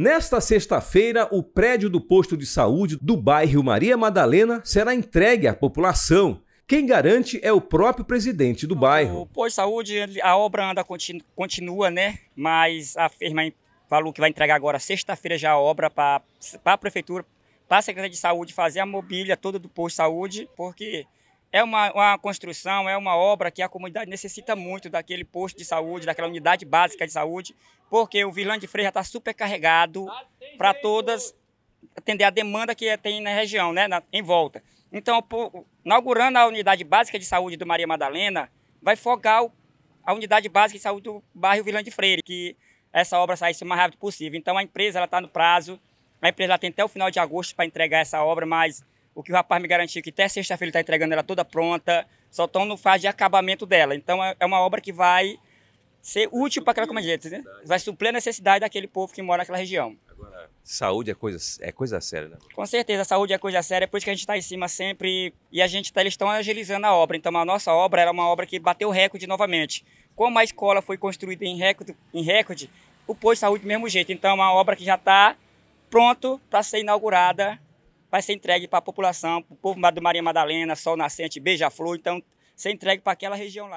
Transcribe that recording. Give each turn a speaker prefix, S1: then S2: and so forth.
S1: Nesta sexta-feira, o prédio do posto de saúde do bairro Maria Madalena será entregue à população. Quem garante é o próprio presidente do bairro. O
S2: posto de saúde, a obra anda continua, né? Mas a firma falou que vai entregar agora sexta-feira já a obra para a prefeitura, para a Secretaria de Saúde fazer a mobília toda do posto de saúde, porque é uma, uma, construção, é uma obra que a comunidade necessita muito daquele posto de saúde, daquela unidade básica de saúde, porque o Vilã de Freire já está supercarregado ah, para todas atender a demanda que é, tem na região, né, na, em volta. Então, por, inaugurando a unidade básica de saúde do Maria Madalena, vai focar o, a unidade básica de saúde do bairro Vilã de Freire, que essa obra saísse o mais rápido possível. Então, a empresa está no prazo, a empresa tem até o final de agosto para entregar essa obra, mas o que o rapaz me garantiu que até sexta-feira ele está entregando ela toda pronta, só estão no fase de acabamento dela. Então é, é uma obra que vai ser útil para aquela comunidade, né? vai suplir a necessidade daquele povo que mora naquela região. Agora,
S3: saúde é coisa, é coisa séria, né?
S2: Com certeza, a saúde é coisa séria, pois é por isso que a gente está em cima sempre e a gente tá, eles estão agilizando a obra. Então a nossa obra era é uma obra que bateu recorde novamente. Como a escola foi construída em recorde, em recorde o posto de saúde do mesmo jeito. Então é uma obra que já está pronto para ser inaugurada vai ser entregue para a população, para o povo do Maria Madalena, Sol Nascente, Beija-Flor, então ser entregue para aquela região lá.